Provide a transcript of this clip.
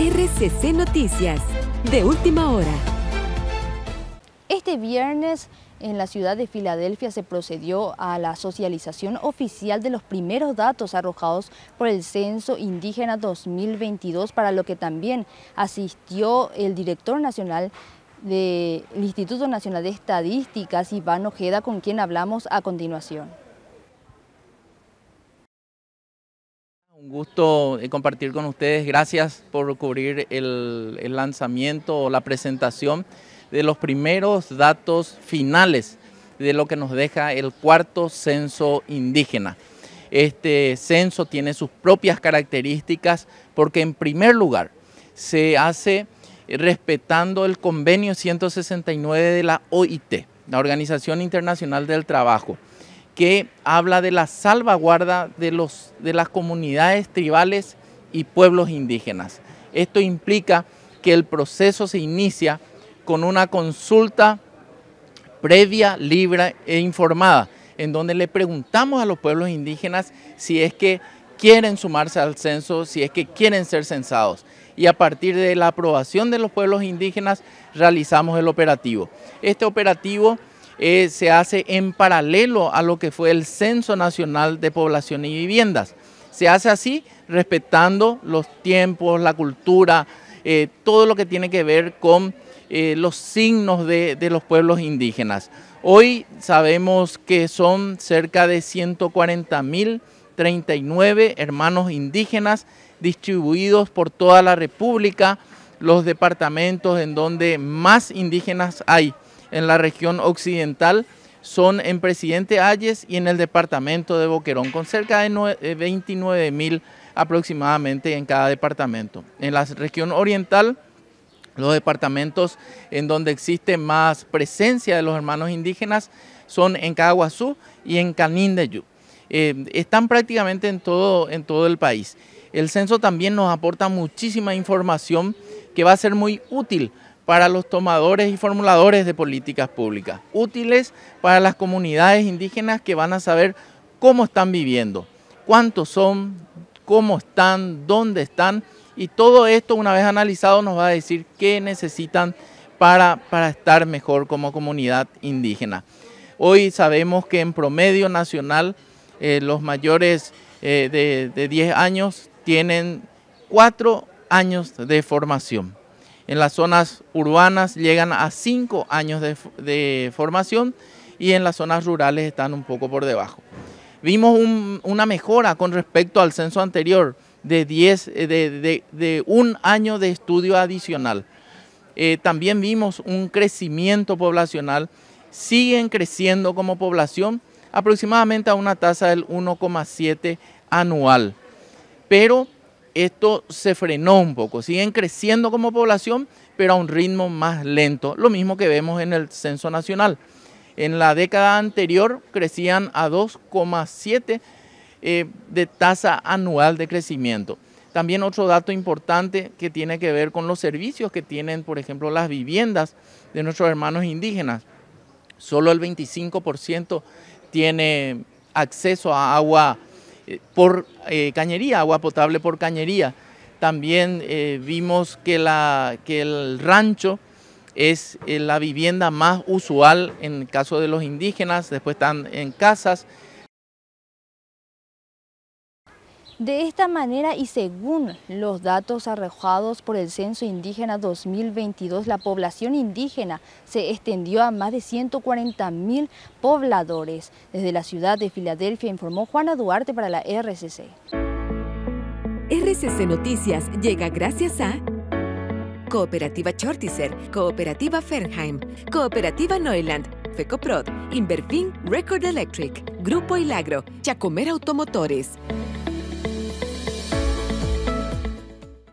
RCC Noticias, de última hora. Este viernes en la ciudad de Filadelfia se procedió a la socialización oficial de los primeros datos arrojados por el Censo Indígena 2022, para lo que también asistió el director nacional del Instituto Nacional de Estadísticas, Iván Ojeda, con quien hablamos a continuación. Un gusto eh, compartir con ustedes. Gracias por cubrir el, lanzamiento o la presentación de los primeros datos finales de lo que nos deja el cuarto censo indígena. Este censo tiene sus propias características porque en primer lugar se hace respetando el convenio 169 de la OIT, la Organización Internacional del Trabajo que habla de la salvaguarda de, los, de las comunidades tribales y pueblos indígenas. Esto implica que el proceso se inicia con una consulta previa, libre e informada, en donde le preguntamos a los pueblos indígenas si es que quieren sumarse al censo, si es que quieren ser censados. Y a partir de la aprobación de los pueblos indígenas realizamos el operativo. Este operativo eh, se hace en paralelo a lo que fue el Censo Nacional de Población y Viviendas. Se hace así respetando los tiempos, la cultura, eh, todo lo que tiene que ver con eh, los signos de, los pueblos indígenas. Hoy sabemos que son cerca de 140.039 hermanos indígenas distribuidos por toda la República, los departamentos en donde más indígenas hay en la región occidental son en Presidente Hayes y en el departamento de Boquerón, con cerca de 29 eh, mil aproximadamente en cada departamento. En la región oriental, los departamentos en donde existe más presencia de los hermanos indígenas son en Caguazú y en Canindeyú. Eh, están prácticamente en todo, en todo el país. El censo también nos aporta muchísima información que va a ser muy útil para los tomadores y formuladores de políticas públicas, útiles para las comunidades indígenas que van a saber cómo están viviendo, cuántos son, cómo están, dónde están, y todo esto una vez analizado nos va a decir qué necesitan para, estar mejor como comunidad indígena. Hoy sabemos que en promedio nacional eh, los mayores eh, de, de 10 años tienen 4 años de formación. En las zonas urbanas llegan a 5 años de, formación y en las zonas rurales están un poco por debajo. Vimos una mejora con respecto al censo anterior de, eh, un año de estudio adicional. Eh, también vimos un crecimiento poblacional, siguen creciendo como población aproximadamente a una tasa del 1,7 anual. Pero esto se frenó un poco. Siguen creciendo como población, pero a un ritmo más lento. Lo mismo que vemos en el censo nacional. En la década anterior crecían a 2,7 eh, de tasa anual de crecimiento. También otro dato importante que tiene que ver con los servicios que tienen, por ejemplo, las viviendas de nuestros hermanos indígenas. Solo el 25% tiene acceso a agua eh, por eh, cañería, agua potable por cañería. También eh, vimos que, que el rancho es la vivienda más usual en el caso de los indígenas, después están en casas, De esta manera y según los datos arrojados por el Censo Indígena 2022, la población indígena se extendió a más de 140.000 pobladores. Desde la ciudad de Filadelfia informó Juana Duarte para la RCC. RCC Noticias llega gracias a Cooperativa Chortizer, Cooperativa Fernheim, Cooperativa Neuland, FECOPROD, Inverfin Record Electric, Grupo Ilagro, chacomer Automotores.